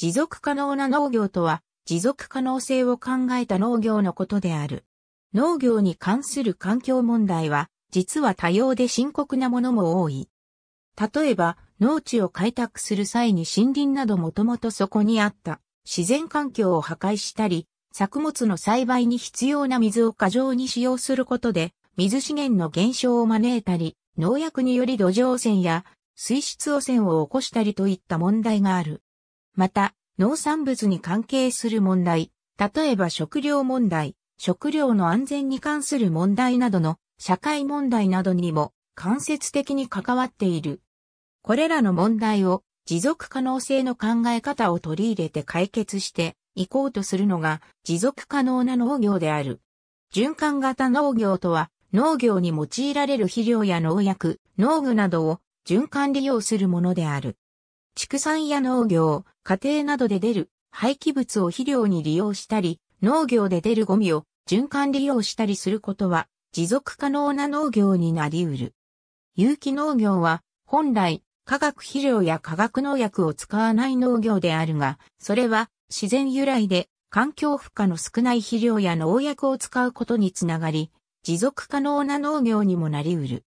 持続可能な農業とは、持続可能性を考えた農業のことである。農業に関する環境問題は、実は多様で深刻なものも多い。例えば、農地を開拓する際に森林などもともとそこにあった自然環境を破壊したり、作物の栽培に必要な水を過剰に使用することで、水資源の減少を招いたり、農薬により土壌汚染や水質汚染を起こしたりといった問題がある。また、農産物に関係する問題、例えば食料問題、食料の安全に関する問題などの社会問題などにも間接的に関わっている。これらの問題を持続可能性の考え方を取り入れて解決していこうとするのが持続可能な農業である。循環型農業とは農業に用いられる肥料や農薬、農具などを循環利用するものである。畜産や農業、家庭などで出る廃棄物を肥料に利用したり、農業で出るゴミを循環利用したりすることは持続可能な農業になりうる。有機農業は本来化学肥料や化学農薬を使わない農業であるが、それは自然由来で環境負荷の少ない肥料や農薬を使うことにつながり、持続可能な農業にもなりうる。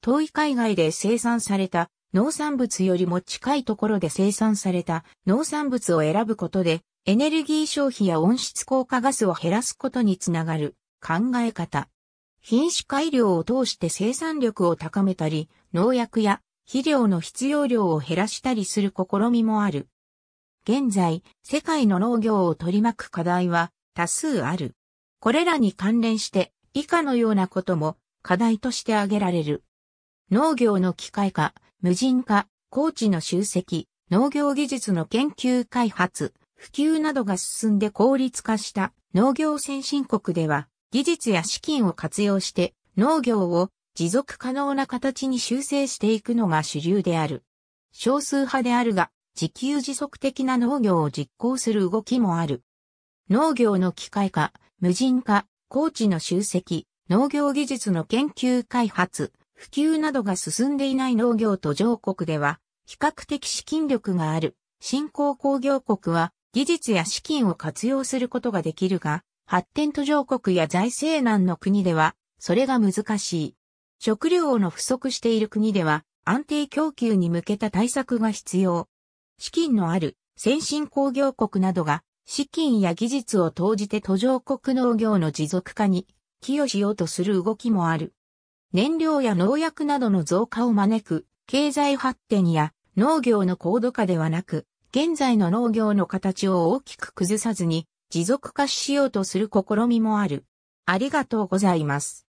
遠い海外で生産された農産物よりも近いところで生産された農産物を選ぶことでエネルギー消費や温室効果ガスを減らすことにつながる考え方。品種改良を通して生産力を高めたり、農薬や肥料の必要量を減らしたりする試みもある。現在、世界の農業を取り巻く課題は多数ある。これらに関連して以下のようなことも課題として挙げられる。農業の機械化、無人化、高地の集積、農業技術の研究開発、普及などが進んで効率化した農業先進国では、技術や資金を活用して農業を持続可能な形に修正していくのが主流である。少数派であるが、自給自足的な農業を実行する動きもある。農業の機械化、無人化、高地の集積、農業技術の研究開発、普及などが進んでいない農業途上国では、比較的資金力がある、新興工業国は、技術や資金を活用することができるが、発展途上国や財政難の国では、それが難しい。食料の不足している国では、安定供給に向けた対策が必要。資金のある先進工業国などが資金や技術を投じて途上国農業の持続化に寄与しようとする動きもある。燃料や農薬などの増加を招く経済発展や農業の高度化ではなく、現在の農業の形を大きく崩さずに持続化しようとする試みもある。ありがとうございます。